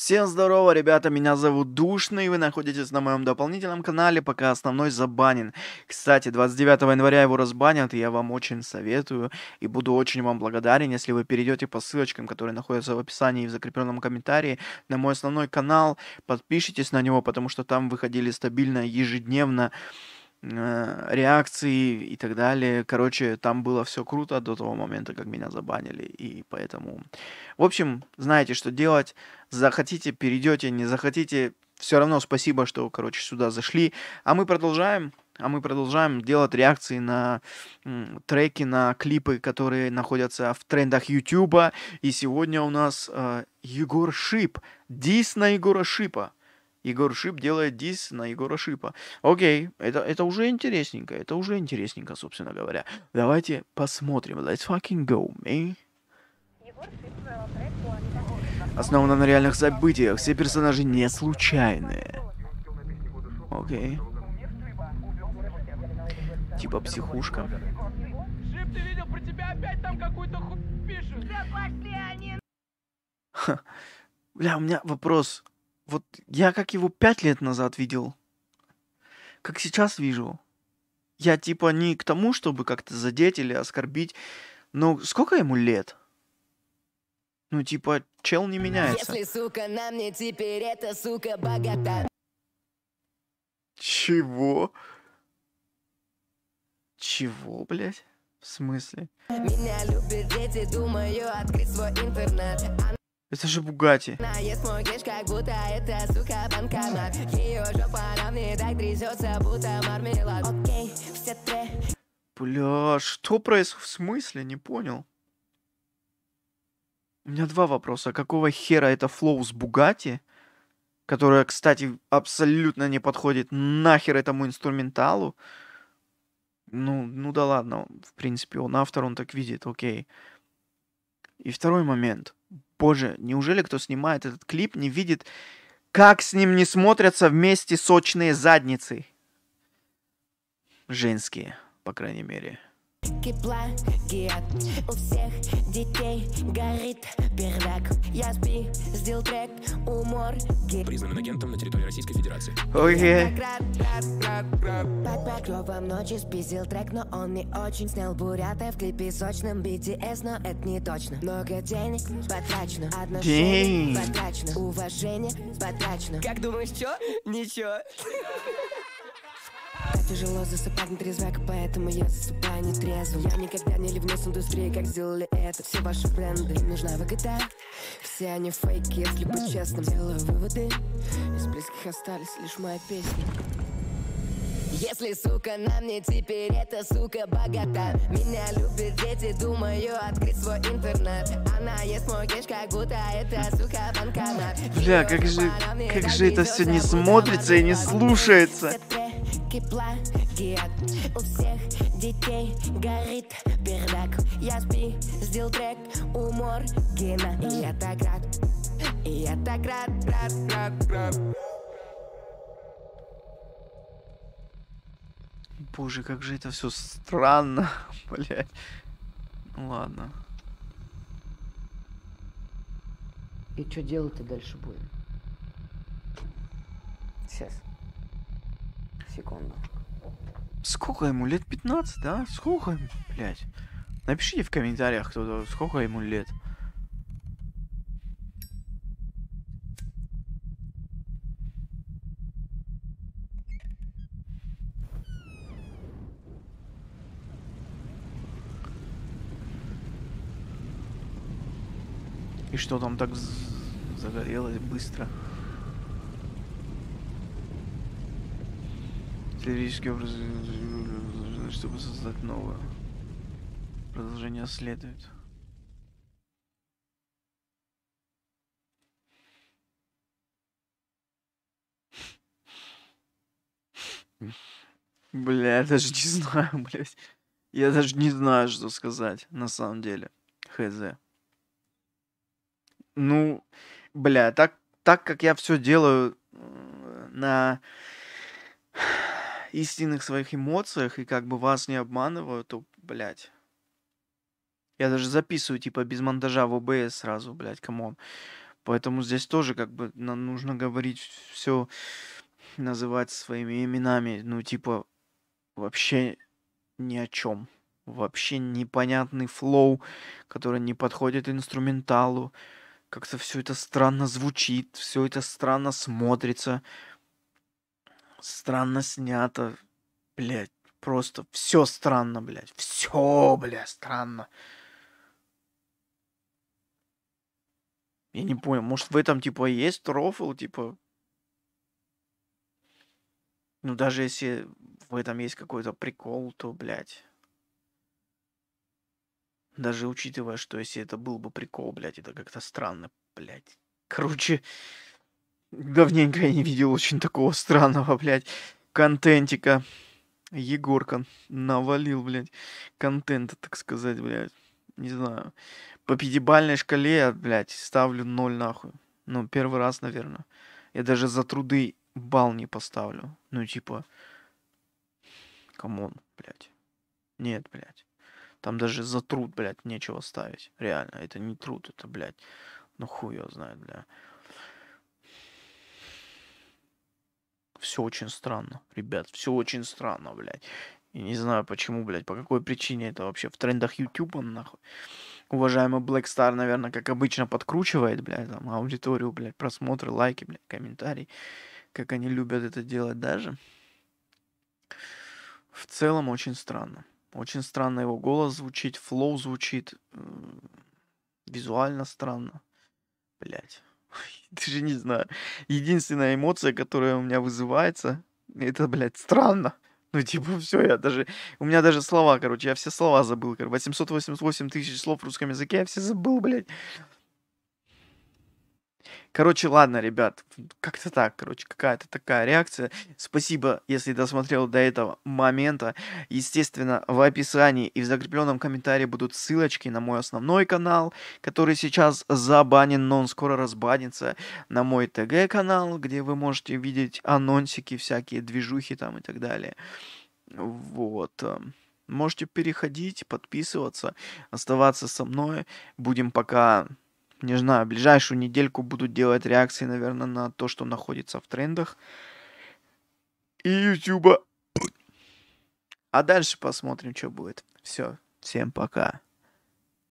Всем здорово, ребята, меня зовут Душный, вы находитесь на моем дополнительном канале, пока основной забанен. Кстати, 29 января его разбанят, и я вам очень советую, и буду очень вам благодарен, если вы перейдете по ссылочкам, которые находятся в описании и в закрепленном комментарии, на мой основной канал, подпишитесь на него, потому что там выходили стабильно ежедневно Э, реакции и так далее. Короче, там было все круто до того момента, как меня забанили. И поэтому... В общем, знаете, что делать. Захотите, перейдете, не захотите. Все равно спасибо, что, короче, сюда зашли. А мы продолжаем. А мы продолжаем делать реакции на треки, на клипы, которые находятся в трендах YouTube. И сегодня у нас э, Егор Шип. Дис на Егора Шипа. Егор Шип делает дис на Егора Шипа. Окей, это, это уже интересненько, это уже интересненько, собственно говоря. Давайте посмотрим. Let's fucking go, me. Основано на реальных событиях, все персонажи не случайные. Окей. Типа психушка. Шип, ты видел, про тебя опять там какую-то хуй пишут. Да пошли они... Ха. Бля, у меня вопрос. Вот я как его пять лет назад видел, как сейчас вижу. Я типа не к тому, чтобы как-то задеть или оскорбить, но сколько ему лет? Ну типа чел не меняется. Если, сука, на мне теперь это, сука, богата. Чего? Чего, блядь? В смысле? Меня любят дети, думаю открыть свой интернет. Это же Бугати. Бля, что происходит? В смысле? Не понял. У меня два вопроса. Какого хера это флоу с Бугати? Которая, кстати, абсолютно не подходит нахер этому инструменталу. Ну, ну да ладно, в принципе, он автор, он так видит, окей. И второй момент – Боже, неужели кто снимает этот клип, не видит, как с ним не смотрятся вместе сочные задницы? Женские, по крайней мере. Палатки плагиат У всех детей горит пердак Я спиздил трек у морги Признан агентом на территории Российской Федерации Ой. Под покровом ночи спиздил трек, но он не очень Снял бурята в клипе сочном BTS, но это не точно Много денег потрачено, отношения потрачено Уважение потрачено Как думаешь, чё? Ничего тяжело засыпать нетрезвяк Поэтому я засыпаю нетрезво Я никогда не ливнусь индустрии, как сделали это Все ваши бренды, им нужна выгода Все они фейки, если быть честным Делаю выводы, из близких остались лишь моя песня если, сука, на мне теперь эта сука богата Меня любят дети, думаю открыть свой интернет Она ест мой кеш, как будто это, сука, банкомат Бля, как же, как же это все не смотрится и не слушается яркий плагиат У всех детей горит бердак Я спиздил трек у Моргина И я так рад, и я так рад, рад, рад, рад Боже, как же это все странно, блядь. Ну ладно. И что делать-то дальше будем? Сейчас секунду. Сколько ему лет? 15, да? Сколько ему, блядь? Напишите в комментариях кто сколько ему лет. И что там так загорелось быстро? Теоретический образ, чтобы создать новое. Продолжение следует. Бля, я даже не знаю, блядь. Я даже не знаю, что сказать, на самом деле. Хз. Ну, бля, так, так как я все делаю э, на истинных своих эмоциях и как бы вас не обманывают, то, блядь. Я даже записываю, типа, без монтажа в ОБС сразу, блядь, камон. Поэтому здесь тоже как бы нам нужно говорить все, называть своими именами. Ну, типа, вообще ни о чем. Вообще непонятный флоу, который не подходит инструменталу. Как-то все это странно звучит, все это странно смотрится. Странно снято, блядь. Просто все странно, блядь. Все, блядь, странно. Я не понял, может в этом типа есть рофл, типа... Ну даже если в этом есть какой-то прикол, то, блядь... Даже учитывая, что если это был бы прикол, блядь, это как-то странно, блядь. Короче, Давненько я не видел очень такого странного, блядь, контентика. Егорка навалил, блядь, контента, так сказать, блядь. Не знаю. По пятибалльной шкале я, блядь, ставлю ноль нахуй. Ну, первый раз, наверное. Я даже за труды бал не поставлю. Ну, типа, камон, блядь. Нет, блядь. Там даже за труд, блядь, нечего ставить. Реально, это не труд, это, блядь, ну хуй его знает, блядь. все очень странно, ребят, все очень странно, блядь. Я не знаю почему, блядь, по какой причине это вообще в трендах Ютуба, нахуй. Уважаемый Black Star, наверное, как обычно, подкручивает, блядь, там, аудиторию, блядь, просмотры, лайки, блядь, комментарии. Как они любят это делать даже. В целом очень странно. Очень странно его голос звучит, флоу звучит. Э, визуально странно. Блять. Даже не знаю. Единственная эмоция, которая у меня вызывается, это, блядь, странно. Ну, типа, все, я даже... У меня даже слова, короче, я все слова забыл. 888 тысяч слов в русском языке, я все забыл, блядь. Короче, ладно, ребят, как-то так, короче, какая-то такая реакция. Спасибо, если досмотрел до этого момента. Естественно, в описании и в закрепленном комментарии будут ссылочки на мой основной канал, который сейчас забанен, но он скоро разбанится, на мой ТГ-канал, где вы можете видеть анонсики, всякие движухи там и так далее. Вот. Э, можете переходить, подписываться, оставаться со мной. Будем пока не знаю, ближайшую недельку буду делать реакции, наверное, на то, что находится в трендах. И Ютуба. А дальше посмотрим, что будет. Все. Всем пока.